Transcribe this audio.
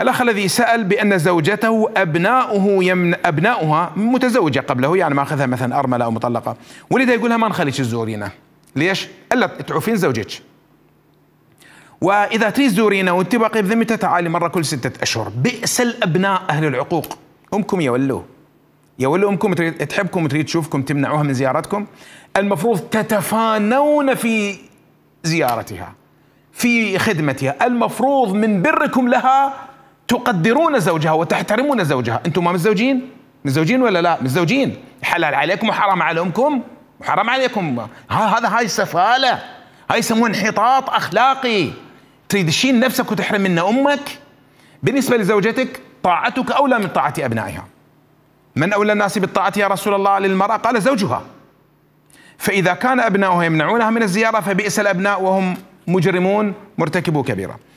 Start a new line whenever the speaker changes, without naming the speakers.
الأخ الذي سأل بأن زوجته أبناؤه يمن أبناؤها متزوجة قبله يعني ماخذها مثلا أرملة أو مطلقة ولدها يقولها ما نخليك تزورينا ليش؟ إلا تعوفين زوجك وإذا تريد تزورينا وأنت باقي بذمتها تعالي مرة كل ستة أشهر بئس الأبناء أهل العقوق أمكم يولوا يولوا أمكم تريد تحبكم وتريد تشوفكم تمنعوها من زيارتكم المفروض تتفانون في زيارتها في خدمتها المفروض من بركم لها تقدرون زوجها وتحترمون زوجها انتم ما متزوجين متزوجين ولا لا متزوجين حلال عليكم وحرام عليكم وحرام عليكم ها هذا هاي سفاله هاي يسمون انحطاط اخلاقي تريد تشيل نفسك وتحرم من امك بالنسبه لزوجتك طاعتك اولى من طاعه ابنائها من اولى الناس بالطاعه يا رسول الله للمراه قال زوجها فاذا كان ابناؤها يمنعونها من الزياره فبئس الابناء وهم مجرمون مرتكبوا كبيره